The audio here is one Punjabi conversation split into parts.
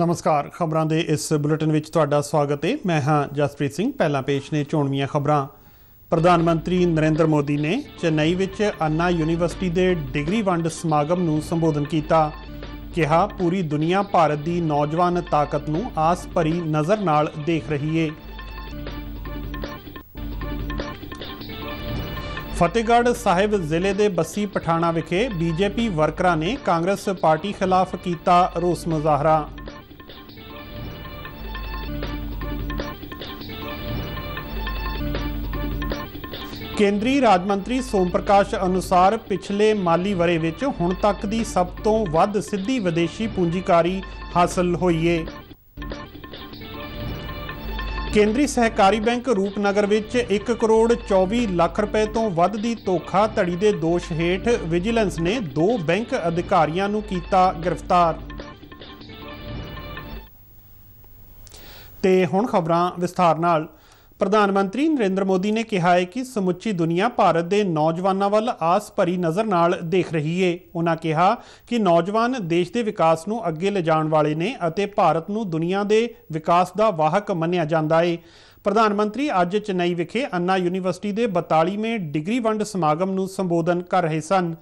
ਨਮਸਕਾਰ ਖਬਰਾਂ ਦੇ ਇਸ ਬੁਲੇਟਿਨ ਵਿੱਚ ਤੁਹਾਡਾ ਸਵਾਗਤ ਹੈ ਮੈਂ ਹਾਂ ਜਸਪ੍ਰੀਤ ਸਿੰਘ ਪਹਿਲਾਂ ਪੇਸ਼ ਨੇ ਚੋਣਵੀਆਂ ਖਬਰਾਂ ਪ੍ਰਧਾਨ ਮੰਤਰੀ ਨਰਿੰਦਰ ਮੋਦੀ ਨੇ ਚੇਨਈ ਵਿੱਚ ਅੰਨਾ ਯੂਨੀਵਰਸਿਟੀ ਦੇ ਡਿਗਰੀ ਵੰਡ ਸਮਾਗਮ ਨੂੰ ਸੰਬੋਧਨ ਕੀਤਾ ਕਿਹਾ ਪੂਰੀ ਦੁਨੀਆ ਭਾਰਤ ਦੀ ਨੌਜਵਾਨ ਤਾਕਤ ਨੂੰ ਆਸ ਭਰੀ ਨਜ਼ਰ ਨਾਲ ਦੇਖ ਰਹੀ ਏ ਫਤਿਹਗੜ੍ਹ ਸਾਹਿਬ ਜ਼ਿਲ੍ਹੇ ਦੇ ਬੱਸੀ ਪਠਾਣਾ ਵਿਖੇ ਬੀਜੇਪੀ ਵਰਕਰਾਂ ਨੇ ਕਾਂਗਰਸ ਪਾਰਟੀ ਖਿਲਾਫ ਕੀਤਾ ਰੋਸ ਮੁਜ਼ਾਹਰਾ ਕੇਂਦਰੀ ਰਾਜ ਮੰਤਰੀ ਸੋਮ ਪ੍ਰਕਾਸ਼ ਅਨੁਸਾਰ ਪਿਛਲੇ ਮਾਲੀ ਵਰੇ ਵਿੱਚ ਹੁਣ ਤੱਕ ਦੀ ਸਭ ਤੋਂ ਵੱਧ ਸਿੱਧੀ ਵਿਦੇਸ਼ੀ ਪੂੰਜੀਕਾਰੀ ਹਾਸਲ ਹੋਈ ਏ ਕੇਂਦਰੀ ਸਹਿਕਾਰੀ ਬੈਂਕ ਰੂਪਨਗਰ ਵਿੱਚ 1 ਕਰੋੜ 24 ਲੱਖ ਰੁਪਏ ਤੋਂ ਵੱਧ ਦੀ ਧੋਖਾ ਧੜੀ ਦੇ ਦੋਸ਼ ਹੇਠ ਵਿਜੀਲੈਂਸ ਨੇ ਦੋ ਬੈਂਕ ਅਧਿਕਾਰੀਆਂ ਨੂੰ ਕੀਤਾ ਗ੍ਰਿਫਤਾਰ ਤੇ ਹੁਣ ਖਬਰਾਂ ਵਿਸਥਾਰ ਨਾਲ ਪ੍ਰਧਾਨ ਮੰਤਰੀ ਨਰਿੰਦਰ ਮੋਦੀ ਨੇ ਕਿਹਾ ਹੈ ਕਿ ਸਮੁੱਚੀ ਦੁਨੀਆ ਭਾਰਤ ਦੇ ਨੌਜਵਾਨਾਂ ਵੱਲ ਆਸ ਭਰੀ ਨਜ਼ਰ ਨਾਲ ਦੇਖ ਰਹੀ ਹੈ ਉਹਨਾਂ ਕਿਹਾ ਕਿ ਨੌਜਵਾਨ ਦੇਸ਼ ਦੇ ਵਿਕਾਸ ਨੂੰ ਅੱਗੇ ਲਿਜਾਣ ਵਾਲੇ ਨੇ ਅਤੇ ਭਾਰਤ ਨੂੰ ਦੁਨੀਆ ਦੇ ਵਿਕਾਸ ਦਾ ਵਾਹਕ ਮੰਨਿਆ ਜਾਂਦਾ ਹੈ ਪ੍ਰਧਾਨ ਮੰਤਰੀ ਅੱਜ ਚੇਨਈ ਵਿਖੇ ਅੰਨਾ ਯੂਨੀਵਰਸਿਟੀ ਦੇ 42ਵੇਂ ਡਿਗਰੀ ਵੰਡ ਸਮਾਗਮ ਨੂੰ ਸੰਬੋਧਨ ਕਰ ਰਹੇ ਸਨ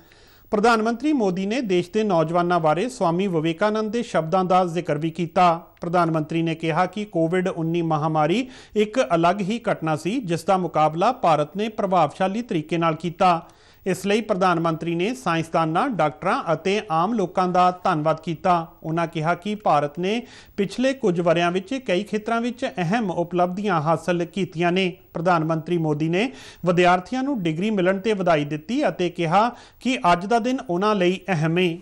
ਪ੍ਰਧਾਨ ਮੰਤਰੀ ਮੋਦੀ ਨੇ ਦੇਸ਼ ਦੇ ਨੌਜਵਾਨਾਂ ਬਾਰੇ ਸਵਾਮੀ ਵਿਵੇਕਾਨੰਦ ਦੇ ਸ਼ਬਦਾਂ ਦਾ ਜ਼ਿਕਰ ਵੀ ਕੀਤਾ ਪ੍ਰਧਾਨ ਮੰਤਰੀ ਨੇ ਕਿਹਾ ਕਿ ਕੋਵਿਡ-19 ਮਹਾਮਾਰੀ ਇੱਕ ਅਲੱਗ ਹੀ ਘਟਨਾ ਸੀ ਜਿਸ ਦਾ ਮੁਕਾਬਲਾ ਭਾਰਤ ਨੇ ਪ੍ਰਭਾਵਸ਼ਾਲੀ ਤਰੀਕੇ ਨਾਲ ਕੀਤਾ ਇਸ ਲਈ ਪ੍ਰਧਾਨ ਮੰਤਰੀ ਨੇ ਸਾਇੰਸਦਾਨਾਂ ਡਾਕਟਰਾਂ ਅਤੇ ਆਮ ਲੋਕਾਂ ਦਾ ਧੰਨਵਾਦ ਕੀਤਾ ਉਹਨਾਂ ਕਿਹਾ ਕਿ ਭਾਰਤ ਨੇ ਪਿਛਲੇ ਕੁਝ ਵਰਿਆਂ ਵਿੱਚ ਕਈ ਖੇਤਰਾਂ ਵਿੱਚ ਅਹਿਮ ਉਪਲਬਧੀਆਂ ਹਾਸਲ ਕੀਤੀਆਂ ਨੇ ਪ੍ਰਧਾਨ ਮੰਤਰੀ ਮੋਦੀ ਨੇ ਵਿਦਿਆਰਥੀਆਂ ਨੂੰ ਡਿਗਰੀ ਮਿਲਣ ਤੇ ਵਧਾਈ ਦਿੱਤੀ ਅਤੇ ਕਿਹਾ ਕਿ ਅੱਜ ਦਾ ਦਿਨ ਉਹਨਾਂ ਲਈ ਅਹਿਮ ਹੈ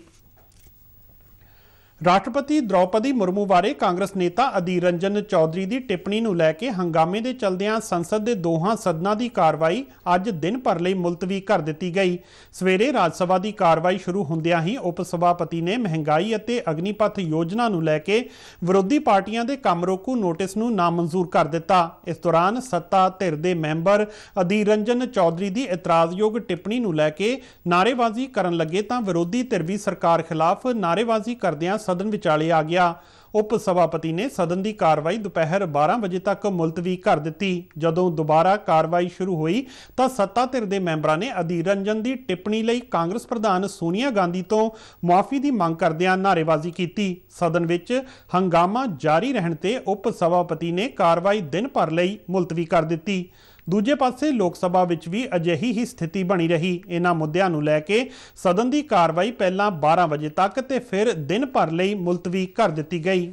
ਰਾਸ਼ਟਰਪਤੀ ਦ੍ਰੌਪਦੀ ਮੁਰਮੂ ਬਾਰੇ ਕਾਂਗਰਸ ਨੇਤਾ ਅਧੀਰ ਰੰਜਨ ਚੌਧਰੀ ਦੀ ਟਿੱਪਣੀ ਨੂੰ ਲੈ ਕੇ ਹੰਗਾਮੇ ਦੇ ਚਲਦਿਆਂ ਸੰਸਦ ਦੇ ਦੋਹਾਂ ਸਦਨਾਂ ਦੀ ਕਾਰਵਾਈ ਅੱਜ ਦਿਨ ਭਰ ਲਈ ਮੁਲਤਵੀ ਕਰ ਦਿੱਤੀ ਗਈ ਸਵੇਰੇ ਰਾਜ ਸਭਾ ਦੀ ਕਾਰਵਾਈ ਸ਼ੁਰੂ ਹੁੰਦਿਆਂ ਹੀ ਉਪ ਸਭਾਪਤੀ ਨੇ ਮਹਿੰਗਾਈ ਅਤੇ ਅਗਨੀਪਥ ਯੋਜਨਾ ਨੂੰ ਲੈ ਕੇ ਵਿਰੋਧੀ ਪਾਰਟੀਆਂ ਦੇ ਕੰਮ ਰੋਕੂ ਨੋਟਿਸ ਨੂੰ ਨਾਮਨਜ਼ੂਰ ਕਰ ਦਿੱਤਾ ਇਸ ਦੌਰਾਨ ਸੱਤਾ ਧਿਰ ਦੇ ਮੈਂਬਰ ਅਧੀਰ ਰੰਜਨ ਚੌਧਰੀ ਦੀ ਇਤਰਾਜ਼ਯੋਗ ਟਿੱਪਣੀ ਨੂੰ ਲੈ ਕੇ ਨਾਰੇਬਾਜ਼ੀ ਕਰਨ ਲੱਗੇ ਤਾਂ ਵਿਰੋਧੀ ਧਿਰ ਵੀ ਸਰਕਾਰ ਖਿਲਾਫ ਨਾਰੇਬਾਜ਼ੀ ਕਰਦਿਆਂ ਸਦਨ ਵਿਚਾਲੇ ਆ ਗਿਆ ਉਪ ਸਭਾਪਤੀ ਨੇ ਸਦਨ ਦੀ ਕਾਰਵਾਈ ਦੁਪਹਿਰ 12 ਵਜੇ ਤੱਕ ਮੁਲਤਵੀ ਕਰ ਦਿੱਤੀ ਜਦੋਂ ਦੁਬਾਰਾ ਕਾਰਵਾਈ ਸ਼ੁਰੂ ਹੋਈ ਤਾਂ ਸੱਤਾ ਧਿਰ ਦੇ ਮੈਂਬਰਾਂ ਨੇ ਅਧੀਰ ਰੰਜਨ ਦੀ ਟਿੱਪਣੀ ਲਈ ਕਾਂਗਰਸ ਪ੍ਰਧਾਨ ਸੋਨੀਆ ਗਾਂਧੀ ਤੋਂ ਮਾਫੀ ਦੀ ਮੰਗ ਕਰਦਿਆਂ ਨਾਰੇਬਾਜ਼ੀ ਕੀਤੀ ਸਦਨ ਵਿੱਚ ਹੰਗਾਮਾ ਜਾਰੀ ਰਹਿਣ ਤੇ ਉਪ ਸਭਾਪਤੀ ਨੇ ਕਾਰਵਾਈ ਦਿਨ ਭਰ ਲਈ ਮੁਲਤਵੀ ਕਰ ਦਿੱਤੀ ਦੂਜੇ ਪਾਸੇ ਲੋਕ ਸਭਾ ਵਿੱਚ ਵੀ ਅਜਿਹੀ ਹੀ ਸਥਿਤੀ ਬਣੀ ਰਹੀ ਇਹਨਾਂ ਮੁੱਦਿਆਂ ਨੂੰ ਲੈ ਕੇ ਸਦਨ ਦੀ ਕਾਰਵਾਈ ਪਹਿਲਾਂ 12 ਵਜੇ ਤੱਕ ਤੇ ਫਿਰ ਦਿਨ ਭਰ ਲਈ ਮੁਲਤਵੀ ਕਰ ਦਿੱਤੀ ਗਈ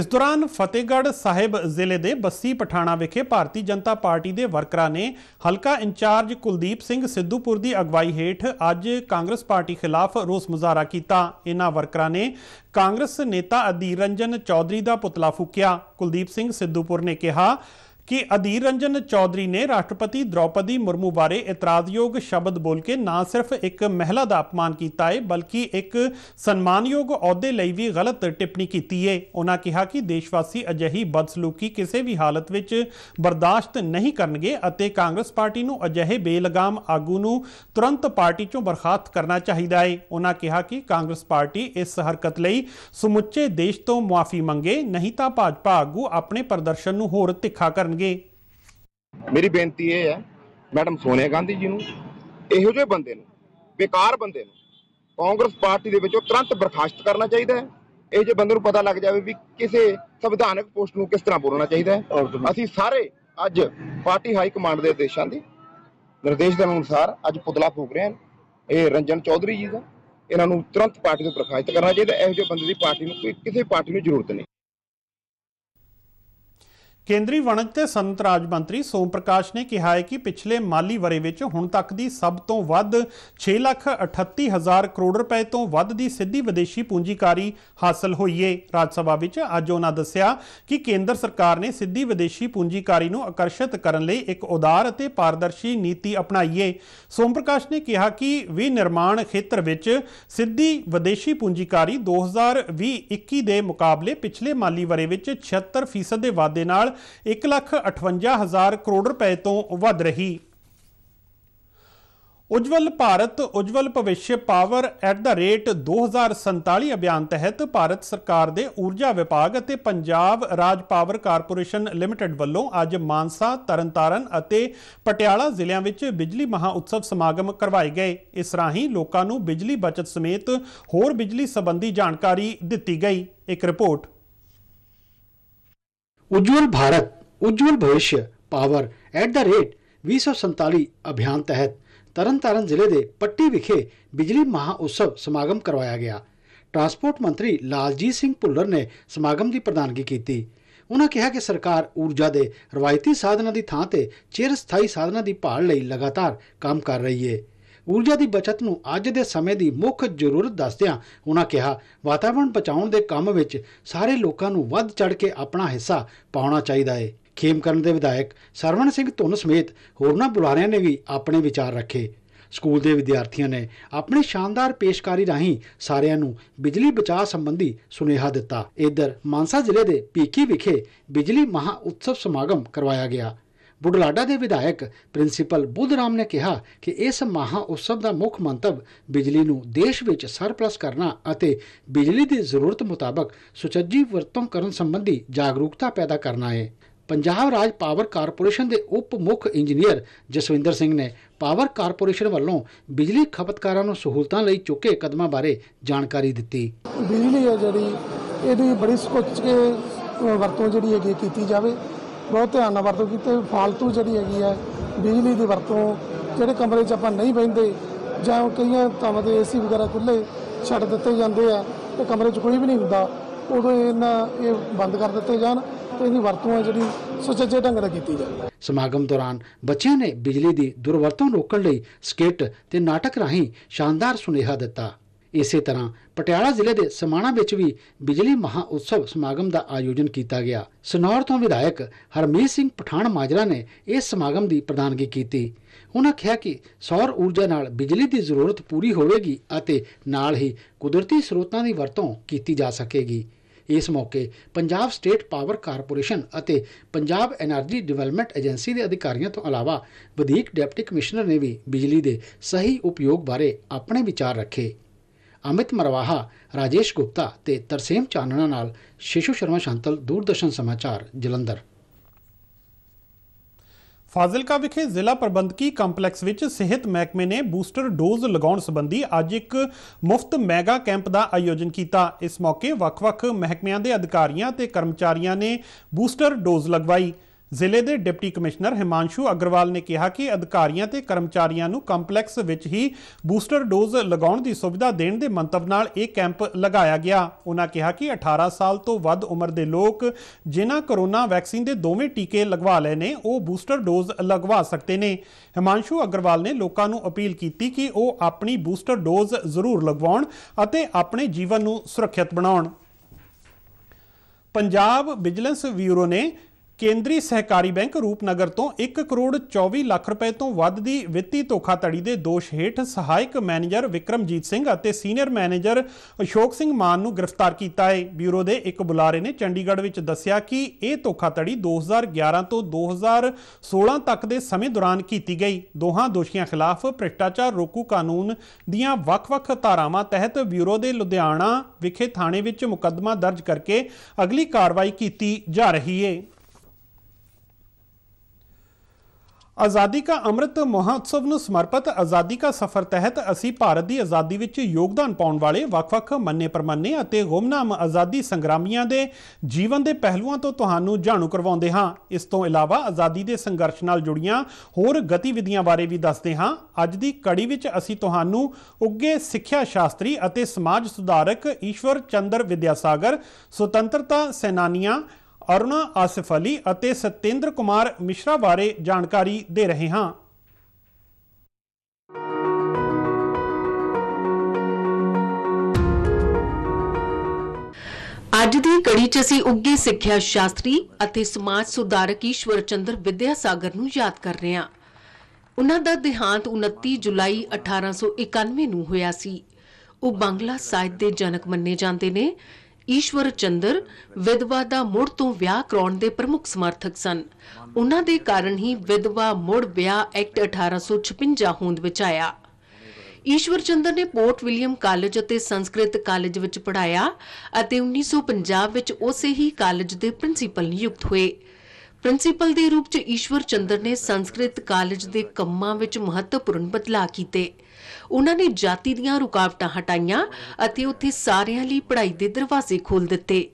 ਇਸ ਦੌਰਾਨ ਫਤਿਹਗੜ੍ਹ ਸਾਹਿਬ ਜ਼ਿਲ੍ਹੇ ਦੇ ਬੱਸੀ ਪਠਾਣਾ ਵਿਖੇ ਭਾਰਤੀ ਜਨਤਾ ਪਾਰਟੀ ਦੇ ਵਰਕਰਾਂ ਨੇ ਹਲਕਾ ਇੰਚਾਰਜ ਕੁਲਦੀਪ ਸਿੰਘ ਸਿੱਧੂਪੁਰ ਦੀ ਅਗਵਾਈ ਹੇਠ ਅੱਜ ਕਾਂਗਰਸ ਪਾਰਟੀ ਖਿਲਾਫ ਰੋਸ ਮੁਜ਼ਾਹਰਾ ਕੀਤਾ ਇਹਨਾਂ ਵਰਕਰਾਂ ਨੇ ਕਾਂਗਰਸ ਨੇਤਾ ਅਧੀਰ ਰੰਜਨ ਚੌਧਰੀ ਦਾ ਪੁਤਲਾ ਫੂਕਿਆ ਕੁਲਦੀਪ ਸਿੰਘ ਸਿੱਧੂਪੁਰ ਨੇ ਕਿਹਾ ਕਿ ਅਧੀਰ ਰੰਜਨ ਚੌਧਰੀ ਨੇ ਰਾਸ਼ਟਰਪਤੀ ਦ੍ਰੌਪਦੀ ਮੁਰਮੂ ਬਾਰੇ ਇਤਰਾਜ਼ਯੋਗ ਸ਼ਬਦ ਬੋਲ ਕੇ ਨਾ ਸਿਰਫ ਇੱਕ ਮਹਿਲਾ ਦਾ ਅਪਮਾਨ ਕੀਤਾ ਹੈ ਬਲਕਿ ਇੱਕ ਸਨਮਾਨਯੋਗ ਅਹੁਦੇ ਲਈ ਵੀ ਗਲਤ ਟਿੱਪਣੀ ਕੀਤੀ ਹੈ ਉਹਨਾਂ ਕਿਹਾ ਕਿ ਦੇਸ਼ਵਾਸੀ ਅਜਿਹੀ ਬਦਸਲੂਕੀ ਕਿਸੇ ਵੀ ਹਾਲਤ ਵਿੱਚ ਬਰਦਾਸ਼ਤ ਨਹੀਂ ਕਰਨਗੇ ਅਤੇ ਕਾਂਗਰਸ ਪਾਰਟੀ ਨੂੰ ਅਜਿਹੇ ਬੇਲਗਾਮ ਆਗੂ ਨੂੰ ਤੁਰੰਤ ਪਾਰਟੀ ਚੋਂ ਬਰਖਾਸਤ ਕਰਨਾ ਚਾਹੀਦਾ ਹੈ ਉਹਨਾਂ ਕਿਹਾ ਕਿ ਕਾਂਗਰਸ ਪਾਰਟੀ ਇਸ ਹਰਕਤ ਲਈ ਸਮੁੱਚੇ ਦੇਸ਼ ਤੋਂ ਮੁਆਫੀ ਮੰਗੇ ਨਹੀਂ ਤਾਂ ਭਾਜਪਾ ਆਗੂ ਆਪਣੇ ਪ੍ਰਦਰਸ਼ਨ ਨੂੰ ਹੋਰ ਤਿੱਖਾ ਕਰਨਗੇ ਕਰਨਗੇ ਮੇਰੀ ਬੇਨਤੀ ਇਹ ਹੈ ਮੈਡਮ ਸੋਨੀਆ ਗਾਂਧੀ ਜੀ ਨੂੰ ਇਹੋ ਜਿਹੇ ਬੰਦੇ ਨੂੰ ਬੇਕਾਰ ਬੰਦੇ ਨੂੰ ਕਾਂਗਰਸ ਪਾਰਟੀ ਦੇ ਵਿੱਚੋਂ ਤੁਰੰਤ ਬਰਖਾਸਤ ਕਰਨਾ ਚਾਹੀਦਾ ਹੈ ਇਹ ਜੇ ਬੰਦੇ ਨੂੰ ਪਤਾ ਲੱਗ ਜਾਵੇ ਵੀ ਕਿਸੇ ਸੰਵਿਧਾਨਕ ਪੋਸਟ ਨੂੰ ਕਿਸ ਤਰ੍ਹਾਂ ਬੋਲਣਾ ਚਾਹੀਦਾ ਹੈ ਅਸੀਂ ਸਾਰੇ ਅੱਜ ਪਾਰਟੀ ਹਾਈ ਕਮਾਂਡ ਦੇ ਆਦੇਸ਼ਾਂ ਦੇ ਨਿਰਦੇਸ਼ ਦੇ ਅਨੁਸਾਰ ਅੱਜ ਪੁਤਲਾ ਫੂਕ ਰਹੇ ਹਨ ਇਹ ਰੰਜਨ ਚੌਧਰੀ ਜੀ ਦਾ ਇਹਨਾਂ ਨੂੰ ਤੁਰੰਤ ਪਾਰਟੀ ਤੋਂ ਬਰਖਾਸਤ ਕਰਨਾ ਚਾਹੀਦਾ ਇਹੋ ਜਿਹੇ ਬੰਦੇ ਦੀ ਪਾਰਟੀ ਨੂੰ ਕੋਈ ਕਿਸੇ ਪਾਰਟੀ ਨੂੰ ਜ਼ਰੂਰਤ ਨਹੀਂ ਕੇਂਦਰੀ ਵਣਜ ਤੇ ਸੰਤ ਰਾਜ ਮੰਤਰੀ ਸੋਮ ਪ੍ਰਕਾਸ਼ ਨੇ ਕਿਹਾ ਹੈ ਕਿ ਪਿਛਲੇ ਮਾਲੀ ਵਰੇ ਵਿੱਚ ਹੁਣ ਤੱਕ ਦੀ ਸਭ ਤੋਂ ਵੱਧ 638000 ਕਰੋੜ ਰੁਪਏ ਤੋਂ ਵੱਧ ਦੀ ਸਿੱਧੀ ਵਿਦੇਸ਼ੀ ਪੂੰਜੀਕਾਰੀ ਹਾਸਲ ਹੋਈ ਹੈ ਰਾਜ ਸਭਾ ਵਿੱਚ ਅੱਜ ਉਹਨਾਂ ਦੱਸਿਆ ਕਿ ਕੇਂਦਰ ਸਰਕਾਰ ਨੇ ਸਿੱਧੀ ਵਿਦੇਸ਼ੀ ਪੂੰਜੀਕਾਰੀ ਨੂੰ ਆਕਰਸ਼ਿਤ ਕਰਨ ਲਈ ਇੱਕ ਉਦਾਰ ਅਤੇ ਪਾਰਦਰਸ਼ੀ ਨੀਤੀ ਅਪਣਾਈ ਹੈ ਸੋਮ ਪ੍ਰਕਾਸ਼ ਨੇ ਕਿਹਾ ਕਿ ਵੀ ਨਿਰਮਾਣ ਖੇਤਰ ਵਿੱਚ ਸਿੱਧੀ ਵਿਦੇਸ਼ੀ ਪੂੰਜੀਕਾਰੀ 2020-21 ਦੇ ਮੁਕਾਬਲੇ ਪਿਛਲੇ ਮਾਲੀ ਵਰੇ ਵਿੱਚ 76% ਦੇ ਵਾਧੇ ਨਾਲ 158000 ਕਰੋੜ ਰੁਪਏ ਤੋਂ ਵੱਧ ਰਹੀ ਉਜਵਲ Bharat Ujjwal Bhavishya power at the rate 2047 ਅਭਿਆਨ ਤਹਿਤ ਭਾਰਤ ਸਰਕਾਰ ਦੇ ਊਰਜਾ ਵਿਭਾਗ ਅਤੇ ਪੰਜਾਬ ਰਾਜ ਪਾਵਰ ਕਾਰਪੋਰੇਸ਼ਨ ਲਿਮਟਿਡ ਵੱਲੋਂ ਅੱਜ ਮਾਨਸਾ ਤਰਨਤਾਰਨ ਅਤੇ ਪਟਿਆਲਾ ਜ਼ਿਲ੍ਹਿਆਂ ਵਿੱਚ ਬਿਜਲੀ ਮਹਾ ਉਤਸਵ ਸਮਾਗਮ ਕਰਵਾਏ ਗਏ ਇਸ ਰਾਹੀਂ ਲੋਕਾਂ ਨੂੰ ਬਿਜਲੀ ਬਚਤ ਸਮੇਤ ਹੋਰ ਬਿਜਲੀ ਸੰਬੰਧੀ ਜਾਣਕਾਰੀ ਦਿੱਤੀ ਗਈ ਇੱਕ ਰਿਪੋਰਟ उज्जवल भारत उज्जवल भविष्य ਪਾਵਰ @247 ਅਭਿਆਨ ਤਹਿਤ ਤਰਨਤਾਰਨ ਜ਼ਿਲ੍ਹੇ ਦੇ ਪੱਟੀ ਵਿਖੇ ਬਿਜਲੀ ਮਹਾ ਉਤਸਵ ਸਮਾਗਮ ਕਰਵਾਇਆ ਗਿਆ ਟਰਾਂਸਪੋਰਟ ਮੰਤਰੀ ਲਾਲਜੀਤ ਸਿੰਘ ਭੁੱਲਰ ਨੇ ਸਮਾਗਮ ਦੀ ਪ੍ਰਧਾਨਗੀ ਕੀਤੀ ਉਨ੍ਹਾਂ ਕਿਹਾ ਕਿ ਸਰਕਾਰ ਊਰਜਾ ਦੇ ਰਵਾਇਤੀ ਸਾਧਨਾਂ ਦੀ ਥਾਂ ਤੇ ਚਿਰ ਸਥਾਈ ਸਾਧਨਾਂ ਦੀ ਭਾਲ ਲਈ ਲਗਾਤਾਰ ਕੰਮ ਕਰ ਰਹੀ ਹੈ ਊਰਜਾ ਦੀ ਬਚਤ ਨੂੰ ਅੱਜ ਦੇ ਸਮੇਂ ਦੀ ਮੁੱਖ ਜ਼ਰੂਰਤ ਦੱਸਦਿਆਂ ਉਹਨਾਂ ਕਿਹਾ ਵਾਤਾਵਰਣ ਬਚਾਉਣ ਦੇ ਕੰਮ ਵਿੱਚ ਸਾਰੇ ਲੋਕਾਂ ਨੂੰ ਵੱਧ ਚੜ ਕੇ ਆਪਣਾ ਹਿੱਸਾ ਪਾਉਣਾ ਚਾਹੀਦਾ ਹੈ ਖੇਮਕਰਨ ਦੇ ਵਿਧਾਇਕ ਸਰਵਣ ਸਿੰਘ ਧੁੰਨ ਸਮੇਤ ਹੋਰਨਾਂ ਬੁਲਾਰਿਆਂ ਨੇ ਵੀ ਆਪਣੇ ਵਿਚਾਰ ਰੱਖੇ ਸਕੂਲ ਦੇ ਵਿਦਿਆਰਥੀਆਂ ਨੇ ਆਪਣੀ ਸ਼ਾਨਦਾਰ ਪੇਸ਼ਕਾਰੀ ਰਾਹੀਂ ਸਾਰਿਆਂ ਨੂੰ ਬਿਜਲੀ ਬਚਾਅ ਸੰਬੰਧੀ ਸੁਨੇਹਾ ਦਿੱਤਾ ਇਧਰ ਮਾਨਸਾ ਜ਼ਿਲ੍ਹੇ ਦੇ ਪੀਕੀ ਵਿਖੇ ਬਿਜਲੀ ਮਹਾ ਉਤਸਵ ਸਮਾਗਮ ਕਰਵਾਇਆ ਗਿਆ ਬੁਢਲਾਡਾ ਦੇ ਵਿਧਾਇਕ ਪ੍ਰਿੰਸੀਪਲ ਬੁੱਧਰਾਮ ਨੇ ਕਿਹਾ ਕਿ ਇਸ ਮਹਾ ਉਤਸਵ ਦਾ ਮੁੱਖ ਮੰਤਵ ਬਿਜਲੀ ਨੂੰ ਦੇਸ਼ ਵਿੱਚ ਸਰਪਲਸ ਕਰਨਾ ਅਤੇ ਬਿਜਲੀ ਦੀ ਜ਼ਰੂਰਤ ਮੁਤਾਬਕ ਸੁਚੱਜੀ ਵਰਤੋਂ ਕਰਨ ਸੰਬੰਧੀ ਜਾਗਰੂਕਤਾ ਪੈਦਾ ਕਰਨਾ ਹੈ ਪੰਜਾਬ ਰਾਜ ਪਾਵਰ ਕਾਰਪੋਰੇਸ਼ਨ ਦੇ ਉਪ ਮੁੱਖ ਇੰਜੀਨੀਅਰ ਜਸਵਿੰਦਰ ਸਿੰਘ ਨੇ ਪਾਵਰ ਕਾਰਪੋਰੇਸ਼ਨ ਵੱਲੋਂ ਬਿਜਲੀ ਖਪਤਕਾਰਾਂ ਨੂੰ ਸਹੂਲਤਾਂ ਲਈ ਚੁੱਕੇ ਕਦਮਾਂ ਬਾਰੇ ਜਾਣਕਾਰੀ ਦਿੱਤੀ ਬਿਜਲੀ ਹੈ ਜਿਹੜੀ ਇਹਦੀ ਬੜੀ ਸੋਚ ਕੇ ਵਰਤੋਂ ਜਿਹੜੀ ਹੈਗੀ ਕੀਤੀ ਜਾਵੇ ਬਹੁਤ ਧਿਆਨ ਨਾਲ ਵਰਤੋਂ ਕੀਤੇ ਫਾਲਤੂ ਜਿਹੜੀ ਹੈਗੀ ਹੈ ਬਿਜਲੀ ਦੀ ਵਰਤੋਂ ਜਿਹੜੇ ਕਮਰੇ 'ਚ ਆਪਾਂ ਨਹੀਂ ਬੈਂਦੇ ਜਾਂ ਕਈਆਂ ਤਾਂ ਤੇ ਏਸੀ ਵਗੈਰਾ ਖੁੱਲੇ ਛੱਡ ਦਿੱਤੇ ਜਾਂਦੇ ਆ ਤੇ ਕਮਰੇ 'ਚ ਕੋਈ ਵੀ ਨਹੀਂ ਹੁੰਦਾ ਉਦੋਂ ਇਹਨਾਂ ਇਹ ਬੰਦ ਕਰ ਦਿੱਤੇ ਜਾਣ ਤੇ ਇਹਦੀ ਵਰਤੋਂ ਹੈ ਜਿਹੜੀ ਸੁਚੱਜੇ ਢੰਗ ਨਾਲ ਕੀਤੀ ਜਾਵੇ ਸਮਾਗਮ ਦੌਰਾਨ ਬੱਚਿਆਂ ਨੇ ਬਿਜਲੀ ਦੀ ਦੁਰਵਰਤੋਂ ਰੋਕਣ ਲਈ ਸਕੇਟ ਤੇ ਨਾਟਕ ਰਾਹੀਂ ਸ਼ਾਨਦਾਰ ਸੁਨੇਹਾ ਦਿੱਤਾ ਇਸੇ ਤਰ੍ਹਾਂ ਪਟਿਆਲਾ ਜ਼ਿਲ੍ਹੇ ਦੇ ਸਮਾਣਾ ਵਿੱਚ ਵੀ ਬਿਜਲੀ ਮਹਾ ਉਤਸਵ ਸਮਾਗਮ ਦਾ ਆਯੋਜਨ ਕੀਤਾ ਗਿਆ ਸਨੌਰ ਤੋਂ ਵਿਧਾਇਕ ਹਰਮੀਤ ਸਿੰਘ ਪਠਾਨ ਮਾਜਰਾ ਨੇ ਇਸ ਸਮਾਗਮ ਦੀ ਪ੍ਰਧਾਨਗੀ ਕੀਤੀ ਉਹਨਾਂ ਕਿਹਾ ਕਿ ਸੌਰ ਊਰਜਾ ਨਾਲ ਬਿਜਲੀ ਦੀ ਜ਼ਰੂਰਤ ਪੂਰੀ ਹੋਵੇਗੀ ਅਤੇ ਨਾਲ ਹੀ ਕੁਦਰਤੀ ਸਰੋਤਾਂ ਦੀ ਵਰਤੋਂ ਕੀਤੀ ਜਾ ਸਕੇਗੀ ਇਸ ਮੌਕੇ ਪੰਜਾਬ ਸਟੇਟ ਪਾਵਰ ਕਾਰਪੋਰੇਸ਼ਨ ਅਤੇ ਪੰਜਾਬ એનર્ਜੀ ਡਿਵੈਲਪਮੈਂਟ ਏਜੰਸੀ ਦੇ ਅਧਿਕਾਰੀਆਂ ਤੋਂ ਇਲਾਵਾ ਵਧੀਕ ਡਿਪਟੀ ਕਮਿਸ਼ਨਰ ਨੇ ਵੀ ਬਿਜਲੀ ਦੇ ਸਹੀ ਉਪਯੋਗ ਬਾਰੇ ਆਪਣੇ ਵਿਚਾਰ ਰੱਖੇ ਅਮਿਤ ਮਰਵਾਹਾ ਰਾਜੇਸ਼ ਗੁਪਤਾ ਤੇ ਤਰਸੇਮ ਚਾਨਣਾ ਨਾਲ ਸ਼ਿਸ਼ੂ ਸ਼ਰਮਾ ਸ਼ਾਂਤਲ ਦੂਰਦਰਸ਼ਨ ਸਮਾਚਾਰ ਜਲੰਧਰ ਫਾਜ਼ਿਲਕਾ ਵਿਖੇ ਜ਼ਿਲ੍ਹਾ ਪ੍ਰਬੰਧਕੀ ਕੰਪਲੈਕਸ ਵਿੱਚ ਸਿਹਤ ਮਹਿਕਮੇ ਨੇ ਬੂਸਟਰ ਡੋਜ਼ ਲਗਾਉਣ ਸੰਬੰਧੀ ਅੱਜ ਇੱਕ ਮੁਫਤ ਮੈਗਾ ਕੈਂਪ ਦਾ ਆਯੋਜਨ ਕੀਤਾ ਇਸ ਮੌਕੇ ਵੱਖ-ਵੱਖ ਮਹਿਕਮਿਆਂ ਦੇ ਅਧਿਕਾਰੀਆਂ ਤੇ ਕਰਮਚਾਰੀਆਂ ਨੇ ਬੂਸਟਰ ਡੋਜ਼ ਲਗਵਾਈ ਜ਼ਿਲ੍ਹੇ ਦੇ ਡਿਪਟੀ ਕਮਿਸ਼ਨਰ ਹਿਮਾਂਸ਼ੂ ਅਗਰਵਾਲ ਨੇ ਕਿਹਾ ਕਿ ਅਧਿਕਾਰੀਆਂ ਤੇ ਕਰਮਚਾਰੀਆਂ ਨੂੰ ਕੰਪਲੈਕਸ ਵਿੱਚ ਹੀ ਬੂਸਟਰ ਡੋਜ਼ ਲਗਾਉਣ ਦੀ ਸੁਵਿਧਾ ਦੇਣ ਦੇ ਮੰਤਵ ਨਾਲ ਇਹ ਕੈਂਪ ਲਗਾਇਆ ਗਿਆ ਉਹਨਾਂ ਕਿਹਾ ਕਿ 18 ਸਾਲ ਤੋਂ ਵੱਧ ਉਮਰ ਦੇ ਲੋਕ ਜਿਨ੍ਹਾਂ ਕਰੋਨਾ ਵੈਕਸੀਨ ਦੇ ਦੋਵੇਂ ਟੀਕੇ ਲਗਵਾ ਲਏ ਨੇ ਉਹ ਬੂਸਟਰ ਡੋਜ਼ ਲਗਵਾ ਸਕਦੇ ਨੇ ਹਿਮਾਂਸ਼ੂ ਅਗਰਵਾਲ ਨੇ ਲੋਕਾਂ ਨੂੰ ਅਪੀਲ ਕੀਤੀ ਕਿ ਉਹ ਆਪਣੀ ਬੂਸਟਰ ਡੋਜ਼ ਜ਼ਰੂਰ ਲਗਵਾਉਣ ਅਤੇ ਆਪਣੇ ਜੀਵਨ ਨੂੰ ਸੁਰੱਖਿਅਤ ਬਣਾਉਣ ਪੰਜਾਬ ਵਿਜੀਲੈਂਸ ਬਿਊਰੋ ਨੇ ਕੇਂਦਰੀ ਸਹਿਕਾਰੀ ਬੈਂਕ ਰੂਪਨਗਰ ਤੋਂ 1 ਕਰੋੜ 24 ਲੱਖ ਰੁਪਏ ਤੋਂ ਵੱਧ ਦੀ ਵਿੱਤੀ ਧੋਖਾਧੜੀ ਦੇ ਦੋਸ਼ ਹੇਠ ਸਹਾਇਕ ਮੈਨੇਜਰ ਵਿਕਰਮਜੀਤ ਸਿੰਘ ਅਤੇ ਸੀਨੀਅਰ ਮੈਨੇਜਰ ਅਸ਼ੋਕ ਸਿੰਘ ਮਾਨ ਨੂੰ ਗ੍ਰਿਫਤਾਰ ਕੀਤਾ ਹੈ ਬਿਊਰੋ ਦੇ ਇੱਕ ਬੁਲਾਰੇ ਨੇ ਚੰਡੀਗੜ੍ਹ ਵਿੱਚ ਦੱਸਿਆ ਕਿ ਇਹ ਧੋਖਾਧੜੀ 2011 ਤੋਂ 2016 ਤੱਕ ਦੇ ਸਮੇਂ ਦੌਰਾਨ ਕੀਤੀ ਗਈ ਦੋਹਾਂ ਦੋਸ਼ੀਆਂ ਖਿਲਾਫ ਭ੍ਰਿਸ਼ਟਾਚਾਰ ਰੋਕੂ ਕਾਨੂੰਨ ਦੀਆਂ ਵੱਖ-ਵੱਖ ਧਾਰਾਵਾਂ ਤਹਿਤ ਬਿਊਰੋ ਦੇ ਲੁਧਿਆਣਾ ਵਿਖੇ ਥਾਣੇ ਵਿੱਚ ਮੁਕੱਦਮਾ ਦਰਜ ਕਰਕੇ ਅਗਲੀ ਕਾਰਵਾਈ ਕੀਤੀ ਜਾ ਰਹੀ ਹੈ ਆਜ਼ਾਦੀ ਕਾ ਅੰਮ੍ਰਿਤ ਮਹੋਤਸਵ ਨੂੰ ਸਮਰਪਿਤ ਆਜ਼ਾਦੀ ਕਾ ਸਫ਼ਰ ਤਹਿਤ ਅਸੀਂ ਭਾਰਤ ਦੀ ਆਜ਼ਾਦੀ ਵਿੱਚ ਯੋਗਦਾਨ ਪਾਉਣ ਵਾਲੇ ਵੱਖ-ਵੱਖ ਮੰਨੇ-ਪਰਮੰਨੇ ਅਤੇ ਗੁਮਨਾਮ ਆਜ਼ਾਦੀ ਸੰਗਰਾਮੀਆਂ ਦੇ ਜੀਵਨ ਦੇ ਪਹਿਲੂਆਂ ਤੋਂ ਤੁਹਾਨੂੰ ਜਾਣੂ ਕਰਵਾਉਂਦੇ ਹਾਂ ਇਸ ਤੋਂ ਇਲਾਵਾ ਆਜ਼ਾਦੀ ਦੇ ਸੰਘਰਸ਼ ਨਾਲ ਜੁੜੀਆਂ ਹੋਰ ਗਤੀਵਿਧੀਆਂ ਬਾਰੇ ਵੀ ਦੱਸਦੇ ਹਾਂ ਅੱਜ ਦੀ ਕੜੀ ਵਿੱਚ ਅਸੀਂ ਤੁਹਾਨੂੰ ਉੱਗੇ ਸਿੱਖਿਆ ਸ਼ਾਸਤਰੀ ਅਤੇ ਸਮਾਜ ਸੁਧਾਰਕ ਈਸ਼ਵਰ ਚੰਦਰ ਵਿਦਿਆਸਾਗਰ ਸੁਤੰਤਰਤਾ ਸੈਨਾਨੀਆਂ ਅਰੁਣਾ ਆਸਿਫ ਅਲੀ ਅਤੇ ਸਤਿੰਦਰ ਕੁਮਾਰ ਮਿਸ਼ਰਾ ਬਾਰੇ ਜਾਣਕਾਰੀ ਦੇ ਰਹੇ ਹਾਂ ਅੱਜ ਦੀ ਕੜੀ 'ਚ ਅਸੀਂ ਉੱਗੇ ਸਿੱਖਿਆ ਸ਼ਾਸਤਰੀ ਅਤੇ ਸਮਾਜ ਸੁਧਾਰਕ ਈਸ਼ਵਰ ਚੰਦਰ ਵਿਦਿਆ ਸਾਗਰ ਨੂੰ ਯਾਦ ਕਰ ਰਹੇ ਹਾਂ। ਉਹਨਾਂ ਦਾ ਦੇਹਾਂਤ 29 ਜੁਲਾਈ 1891 ਨੂੰ ਹੋਇਆ ਸੀ। ਉਹ ਬੰਗਲਾ ਸਾਹਿਤ ਦੇ ਜਨਕ ਮੰਨੇ ਜਾਂਦੇ ਨੇ ਈਸ਼ਵਰ ਚੰਦਰ ਵਿਧਵਾ ਦਾ ਮੁੜ ਤੋਂ ਵਿਆਹ ਕਰਾਉਣ ਦੇ ਪ੍ਰਮੁੱਖ ਸਮਰਥਕ ਸਨ ਉਹਨਾਂ ਦੇ ਕਾਰਨ ਹੀ ਵਿਧਵਾ ਮੁੜ ਵਿਆਹ ਐਕਟ 1856 ਹੋਂਦ ਵਿੱਚ ਆਇਆ ਈਸ਼ਵਰ ਚੰਦਰ ਨੇ ਪੋਰਟ ਵਿਲੀਅਮ ਕਾਲਜ ਅਤੇ ਸੰਸਕ੍ਰਿਤ ਕਾਲਜ ਵਿੱਚ ਪੜ੍ਹਾਇਆ ਅਤੇ 1950 ਵਿੱਚ ਉਸੇ ਹੀ ਕਾਲਜ ਦੇ ਪ੍ਰਿੰਸੀਪਲ ਨਿਯੁਕਤ ਹੋਏ ਪ੍ਰਿੰਸੀਪਲ ਦੇ ਰੂਪ 'ਚ ਈਸ਼ਵਰ ਚੰਦਰ ਨੇ ਸੰਸਕ੍ਰਿਤ ਕਾਲਜ ਦੇ ਕੰਮਾਂ ਵਿੱਚ ਮਹੱਤਵਪੂਰਨ ਬਦਲਾਅ ਕੀਤੇ ਉਹਨਾਂ ਨੇ ਜਾਤੀ ਦੀਆਂ ਰੁਕਾਵਟਾਂ ਹਟਾਈਆਂ ਅਤੇ ਉੱਥੇ ਸਾਰਿਆਂ ਲਈ ਪੜ੍ਹਾਈ ਦੇ ਦਰਵਾਜ਼ੇ ਖੋਲ੍ਹ ਦਿੱਤੇ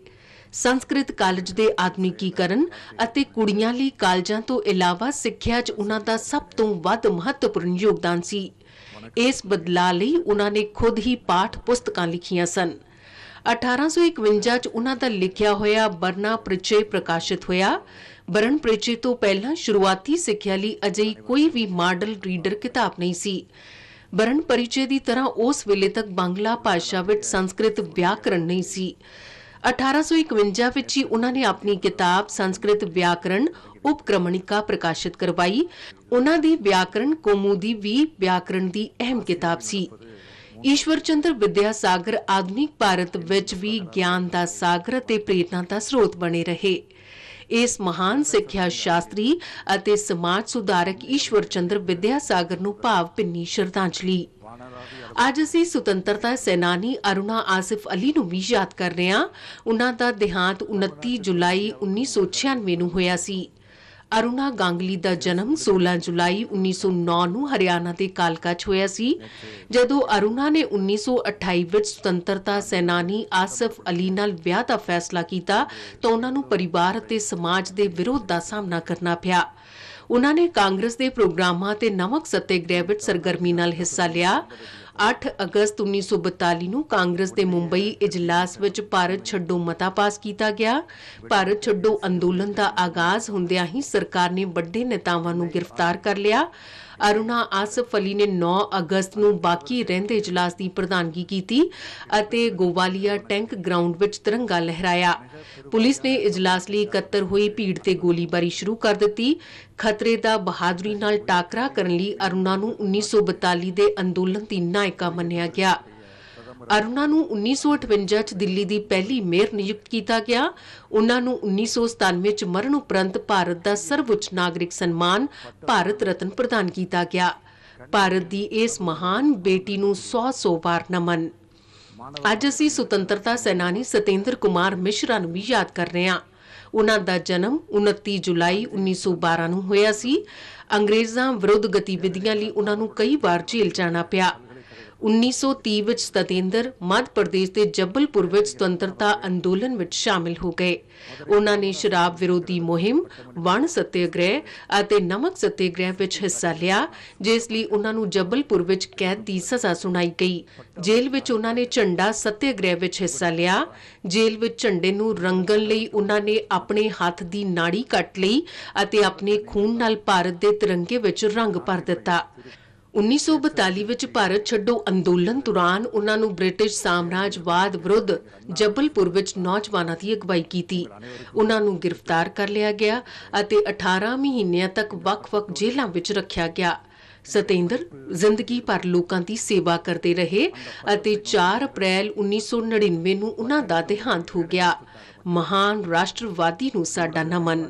ਸੰਸਕ੍ਰਿਤ ਕਾਲਜ ਦੇ ਆਧੁਨਿਕੀਕਰਨ ਅਤੇ ਕੁੜੀਆਂ ਲਈ ਕਾਲਜਾਂ ਤੋਂ ਇਲਾਵਾ ਸਿੱਖਿਆ 'ਚ ਉਹਨਾਂ ਦਾ ਸਭ ਤੋਂ ਵੱਧ ਮਹੱਤਵਪੂਰਨ ਯੋਗਦਾਨ ਸੀ ਇਸ ਬਦਲਾਅ ਲਈ ਉਹਨਾਂ ਨੇ ਖੁਦ ਹੀ ਪਾਠ ਪੁਸਤਕਾਂ ਲਿਖੀਆਂ ਸਨ 1851 'ਚ ਉਹਨਾਂ ਦਾ ਲਿਖਿਆ ਹੋਇਆ ਬਰਨਾ ਪ੍ਰਚੇ ਪ੍ਰਕਾਸ਼ਿਤ ਹੋਇਆ ਬਰਨ ਪ੍ਰੀਚੇ ਤੋਂ ਪਹਿਲਾਂ ਸ਼ੁਰੂਆਤੀ ਸਿੱਖਿਆ ਲਈ ਅਜਿਹੀ ਕੋਈ ਵੀ ਮਾਡਲ ਰੀਡਰ ਕਿਤਾਬ ਨਹੀਂ ਸੀ ਬਰਨ ਪਰਿਚੇ ਦੀ ਤਰ੍ਹਾਂ ਉਸ ਵੇਲੇ ਤੱਕ ਬੰਗਲਾ ਭਾਸ਼ਾ ਵਿੱਚ ਸੰਸਕ੍ਰਿਤ ਵਿਆਕਰਣ ਨਹੀਂ ਸੀ 1851 ਵਿੱਚ ਹੀ ਉਹਨਾਂ ਨੇ ਆਪਣੀ ਕਿਤਾਬ ਸੰਸਕ੍ਰਿਤ ਵਿਆਕਰਣ ਉਪਕ੍ਰਮਣਿਕਾ ਪ੍ਰਕਾਸ਼ਿਤ ਕਰਵਾਈ ਉਹਨਾਂ ਦੀ ਵਿਆਕਰਣ ਕੋਮੂਦੀ ਵੀ ਵਿਆਕਰਣ ਦੀ ਅਹਿਮ ਕਿਤਾਬ ਸੀ ਈਸ਼ਵਰ ਚੰਦਰ ਵਿਦਿਆ ਸਾਗਰ ਆਧੁਨਿਕ ਭਾਰਤ ਵਿੱਚ ਵੀ ਗਿਆਨ ਦਾ ਸਾਗਰ ਅਤੇ ਪ੍ਰੇਰਣਾ ਦਾ ਸਰੋਤ ਬਣੇ ਰਹੇ ਇਸ ਮਹਾਨ ਸਿੱਖਿਆ ਸ਼ਾਸਤਰੀ ਅਤੇ ਸਮਾਜ ਸੁਧਾਰਕ ਈਸ਼ਵਰ ਚੰਦਰ ਵਿਦਿਆ ਸਾਗਰ ਨੂੰ ਭਾਵ ਪਿੰਨੀ ਸ਼ਰਧਾਂਜਲੀ ਅੱਜ ਅਸੀਂ ਸੁਤੰਤਰਤਾ ਸੈਨਾਨੀ ਅਰੁਣਾ ਆਸਿਫ ਅਲੀ ਨੂੰ ਵੀ ਯਾਦ ਕਰ ਰਹੇ ਹਾਂ ਉਹਨਾਂ ਦਾ ਦੇਹਾਂਤ 29 ਜੁਲਾਈ 1996 ਨੂੰ ਹੋਇਆ ਸੀ ਅਰੁਣਾ ਗਾਂਗਲੀ ਦਾ ਜਨਮ 16 ਜੁਲਾਈ 1909 ਨੂੰ ਹਰਿਆਣਾ ਦੇ ਕਾਲਕਾ 'ਚ ਹੋਇਆ ਸੀ ਜਦੋਂ ਅਰੁਣਾ ਨੇ 1928 ਵਿੱਚ ਸੁਤੰਤਰਤਾ ਸੈਨਾਨੀ ਆਸਫ ਅਲੀ ਨਾਲ ਵਿਆਹ ਦਾ ਫੈਸਲਾ ਕੀਤਾ ਤਾਂ ਉਹਨਾਂ ਨੂੰ ਪਰਿਵਾਰ ਅਤੇ ਸਮਾਜ ਦੇ ਵਿਰੋਧ ਦਾ ਸਾਹਮਣਾ ਕਰਨਾ ਪਿਆ ਉਹਨਾਂ ਨੇ ਕਾਂਗਰਸ ਦੇ ਪ੍ਰੋਗਰਾਮਾਂ ਤੇ ਨਮਕ ਸੱਤੇ ਗ੍ਰੈਵਿਟ ਸਰਗਰਮੀ ਨਾਲ ਹਿੱਸਾ ਲਿਆ 8 ਅਗਸਤ 1942 ਨੂੰ ਕਾਂਗਰਸ ਦੇ ਮੁੰਬਈ ਇਜਲਾਸ ਵਿੱਚ ਭਾਰਤ ਛੱਡੋ ਮਤਾ ਪਾਸ ਕੀਤਾ ਗਿਆ ਭਾਰਤ ਛੱਡੋ ਅੰਦੋਲਨ ਦਾ ਆਗਾਜ਼ ਹੁੰਦਿਆਂ ਹੀ ਸਰਕਾਰ ਨੇ ਵੱਡੇ ਨੇਤਾਵਾਂ ਨੂੰ ਗ੍ਰਿਫਤਾਰ ਕਰ ਲਿਆ ਅਰੁਣਾ ਆਸਫ ਅਲੀ ਨੇ 9 ਅਗਸਤ ਨੂੰ ਬਾਕੀ ਰਹਿੰਦੇ ਇਜਲਾਸ ਦੀ ਪ੍ਰਧਾਨਗੀ ਕੀਤੀ ਅਤੇ ਗੋਵਾਲੀਆ ਟੈਂਕ ਗਰਾਊਂਡ ਵਿੱਚ ਤਿਰੰਗਾ ਲਹਿਰਾਇਆ ਪੁਲਿਸ ਨੇ ਇਜਲਾਸ ਲਈ ਇਕੱਤਰ ਹੋਈ ਭੀੜ ਤੇ ਗੋਲੀਬਾਰੀ ਸ਼ੁਰੂ ਕਰ ਦਿੱਤੀ ਖਤਰੇ ਦਾ ਬਹਾਦਰੀ ਨਾਲ ਟਾਕਰਾ ਕਰਨ ਲਈ ਅਰੁਣਾ ਨੂੰ 1942 ਦੇ ਅੰਦੋਲਨ ਦੀ ਨਾਇ ਨਾਇਕਾ ਮੰਨਿਆ ਗਿਆ ਅਰੁਣਾ ਨੂੰ 1958 ਚ ਦਿੱਲੀ ਦੀ ਪਹਿਲੀ ਮੇਅਰ ਨਿਯੁਕਤ ਕੀਤਾ ਗਿਆ ਉਹਨਾਂ ਨੂੰ 1997 ਚ ਮਰਨ ਉਪਰੰਤ ਭਾਰਤ ਦਾ ਸਰਵਉੱਚ ਨਾਗਰਿਕ ਸਨਮਾਨ ਭਾਰਤ ਰਤਨ ਪ੍ਰਦਾਨ ਕੀਤਾ ਗਿਆ ਭਾਰਤ ਦੀ ਇਸ ਮਹਾਨ ਬੇਟੀ ਨੂੰ 100-100 ਵਾਰ ਨਮਨ ਅੱਜ ਅਸੀਂ ਸੁਤੰਤਰਤਾ ਸੈਨਾਨੀ ਸਤੇਂਦਰ ਕੁਮਾਰ ਮਿਸ਼ਰਾ ਨੂੰ ਵੀ ਯਾਦ ਕਰ ਰਹੇ ਹਾਂ ਉਹਨਾਂ ਦਾ ਜਨਮ 29 ਜੁਲਾਈ 1912 ਨੂੰ ਹੋਇਆ ਸੀ ਅੰਗਰੇਜ਼ਾਂ ਵਿਰੁੱਧ ਗਤੀਵਿਧੀਆਂ ਲਈ ਉਹਨਾਂ ਨੂੰ ਕਈ ਵਾਰ ਜੇਲ੍ਹ ਜਾਣਾ ਪਿਆ 1930 ਵਿੱਚ ਸਤਿੰਦਰ ਮੱਧ ਪ੍ਰਦੇਸ਼ ਦੇ ਜੱਬਲਪੁਰ ਵਿੱਚ ਸੁਤੰਤਰਤਾ ਅੰਦੋਲਨ ਵਿੱਚ ਸ਼ਾਮਿਲ ਹੋ ਗਏ ਉਹਨਾਂ ਨੇ ਸ਼ਰਾਬ ਵਿਰੋਧੀ ਮੁਹਿੰਮ ਵਣ ਸਤਿਆਗ੍ਰਹਿ ਅਤੇ ਨਮਕ ਸਤਿਆਗ੍ਰਹਿ ਵਿੱਚ ਹਿੱਸਾ ਲਿਆ ਜਿਸ ਲਈ ਉਹਨਾਂ ਨੂੰ ਜੱਬਲਪੁਰ ਵਿੱਚ ਕੈਦ ਦੀ ਸਜ਼ਾ ਸੁਣਾਈ ਗਈ ਜੇਲ੍ਹ ਵਿੱਚ ਉਹਨਾਂ ਨੇ ਝੰਡਾ ਸਤਿਆਗ੍ਰਹਿ ਵਿੱਚ ਹਿੱਸਾ ਲਿਆ ਜੇਲ੍ਹ ਵਿੱਚ ਝੰਡੇ ਨੂੰ ਰੰਗਣ ਲਈ ਉਹਨਾਂ ਨੇ ਆਪਣੇ ਹੱਥ ਦੀ ਨਾੜੀ ਕੱਟ ਲਈ ਅਤੇ ਆਪਣੇ ਖੂਨ ਨਾਲ ਭਾਰਤ ਦੇ ਤਿਰੰਗੇ ਵਿੱਚ ਰੰਗ ਭਰ ਦਿੱਤਾ 1942 ਵਿੱਚ ਭਾਰਤ ਛੱਡੋ ਅੰਦੋਲਨ ਦੌਰਾਨ ਉਹਨਾਂ ਨੂੰ ਬ੍ਰਿਟਿਸ਼ ਸਾਮਰਾਜਵਾਦ ਵਿਰੁੱਧ ਜਬਲਪੁਰ ਵਿੱਚ ਨੌਜਵਾਨਾਂ ਦੀ ਅਗਵਾਈ ਕੀਤੀ। ਉਹਨਾਂ ਨੂੰ ਗ੍ਰਿਫਤਾਰ ਕਰ ਲਿਆ ਗਿਆ ਅਤੇ 18 ਮਹੀਨਿਆਂ ਤੱਕ ਵੱਖ-ਵੱਖ ਜੇਲ੍ਹਾਂ ਵਿੱਚ ਰੱਖਿਆ ਗਿਆ। ਸਤੇਂਦਰ ਜ਼ਿੰਦਗੀ ਭਰ ਲੋਕਾਂ ਦੀ ਸੇਵਾ ਕਰਦੇ ਰਹੇ ਅਤੇ 4 ਅਪ੍ਰੈਲ 1999 ਨੂੰ ਉਹਨਾਂ ਦਾ ਦੇਹਾਂਤ ਹੋ ਗਿਆ। ਮਹਾਨ ਰਾਸ਼ਟਰਵਾਦੀ ਨੂੰ ਸਾਡਾ ਨਮਨ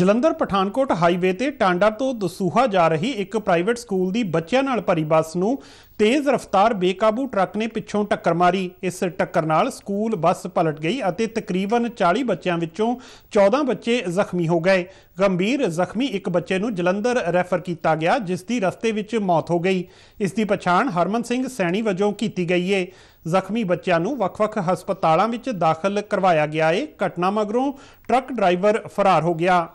ਜਲੰਧਰ ਪਠਾਨਕੋਟ ਹਾਈਵੇ ਤੇ ਟਾਂਡਾ ਤੋਂ ਦਸੂਹਾ ਜਾ ਰਹੀ ਇੱਕ ਪ੍ਰਾਈਵੇਟ ਸਕੂਲ ਦੀ ਬੱਚਿਆਂ ਨਾਲ ਭਰੀ ਬੱਸ ਨੂੰ ਤੇਜ਼ ਰਫ਼ਤਾਰ ਬੇਕਾਬੂ ਟਰੱਕ ਨੇ ਪਿੱਛੋਂ ਟੱਕਰ ਮਾਰੀ ਇਸ ਟੱਕਰ ਨਾਲ ਸਕੂਲ ਬੱਸ ਪਲਟ ਗਈ ਅਤੇ ਤਕਰੀਬਨ 40 ਬੱਚਿਆਂ ਵਿੱਚੋਂ 14 ਬੱਚੇ ਜ਼ਖਮੀ ਹੋ ਗਏ ਗੰਭੀਰ ਜ਼ਖਮੀ ਇੱਕ ਬੱਚੇ ਨੂੰ ਜਲੰਧਰ ਰੈਫਰ ਕੀਤਾ ਗਿਆ ਜਿਸ ਦੀ ਰਸਤੇ ਵਿੱਚ ਮੌਤ ਹੋ ਗਈ ਇਸ ਦੀ ਪਛਾਣ ਹਰਮਨ ਸਿੰਘ ਸੈਣੀ ਵਜੋਂ ਕੀਤੀ ਗਈ ਹੈ ਜ਼ਖਮੀ ਬੱਚਿਆਂ ਨੂੰ ਵੱਖ-ਵੱਖ ਹਸਪਤਾਲਾਂ ਵਿੱਚ ਦਾਖਲ ਕਰਵਾਇਆ ਗਿਆ ਹੈ ਘਟਨਾ ਮਗਰੋਂ ਟਰੱਕ ਡਰਾਈਵਰ ਫਰਾਰ ਹੋ ਗਿਆ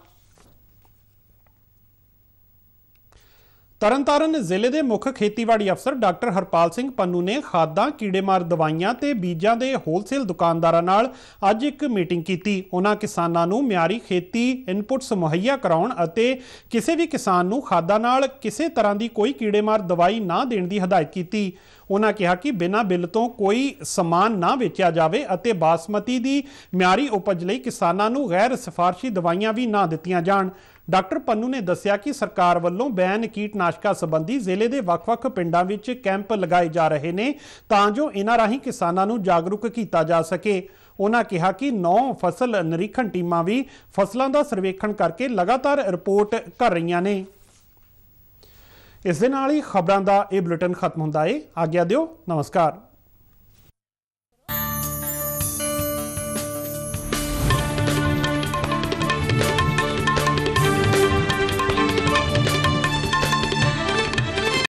ਤਰਨਤਾਰਨ ਜ਼ਿਲ੍ਹੇ ਦੇ ਮੁੱਖ ਖੇਤੀਬਾੜੀ ਅਫਸਰ ਡਾਕਟਰ ਹਰਪਾਲ ਸਿੰਘ ਪੰਨੂ ਨੇ ਖਾਦਾਂ ਕੀੜੇਮਾਰ ਦਵਾਈਆਂ ਤੇ ਬੀਜਾਂ ਦੇ ਹੋਲਸੇਲ ਦੁਕਾਨਦਾਰਾਂ ਨਾਲ ਅੱਜ ਇੱਕ ਮੀਟਿੰਗ ਕੀਤੀ ਉਹਨਾਂ ਕਿਸਾਨਾਂ ਨੂੰ ਮਿਆਰੀ ਖੇਤੀ ਇਨਪੁਟਸ ਮੁਹੱਈਆ ਕਰਾਉਣ ਅਤੇ ਕਿਸੇ ਵੀ ਕਿਸਾਨ ਨੂੰ ਖਾਦਾਂ ਨਾਲ ਕਿਸੇ ਤਰ੍ਹਾਂ ਦੀ ਕੋਈ ਕੀੜੇਮਾਰ ਦਵਾਈ ਨਾ ਦੇਣ ਦੀ ਹਦਾਇਤ ਕੀਤੀ ਉਹਨਾਂ ਕਿਹਾ ਕਿ ਬਿਨਾਂ ਬਿੱਲ ਤੋਂ ਕੋਈ ਸਮਾਨ ਨਾ ਵੇਚਿਆ ਜਾਵੇ ਅਤੇ ਬਾਸਮਤੀ ਦੀ ਮਿਆਰੀ ਉਪਜ ਲਈ ਕਿਸਾਨਾਂ ਨੂੰ ਗੈਰ ਸਿਫਾਰਸ਼ੀ ਦਵਾਈਆਂ ਵੀ ਨਾ ਦਿੱਤੀਆਂ ਜਾਣ ਡਾਕਟਰ ਪੰਨੂ ਨੇ ਦੱਸਿਆ ਕਿ ਸਰਕਾਰ ਵੱਲੋਂ ਬੈਨ ਕੀਟਨਾਸ਼ਕਾਂ ਸੰਬੰਧੀ ਜ਼ਿਲ੍ਹੇ ਦੇ ਵੱਖ-ਵੱਖ ਪਿੰਡਾਂ ਵਿੱਚ ਕੈਂਪ ਲਗਾਏ ਜਾ ਰਹੇ ਨੇ ਤਾਂ ਜੋ ਇਹਨਾਂ ਰਾਹੀਂ ਕਿਸਾਨਾਂ ਨੂੰ ਜਾਗਰੂਕ ਕੀਤਾ ਜਾ ਸਕੇ ਉਹਨਾਂ ਕਿਹਾ ਕਿ 9 ਫਸਲ ਨਿਰੀਖਣ ਟੀਮਾਂ ਵੀ ਫਸਲਾਂ ਦਾ ਸਰਵੇਖਣ ਕਰਕੇ ਲਗਾਤਾਰ ਰਿਪੋਰਟ ਕਰ ਰਹੀਆਂ ਨੇ ਇਸ ਦੇ ਨਾਲ ਹੀ ਖਬਰਾਂ ਦਾ ਇਹ ਬੁਲੇਟਿਨ ਖਤਮ ਹੁੰਦਾ ਹੈ ਆਗਿਆ ਦਿਓ ਨਮਸਕਾਰ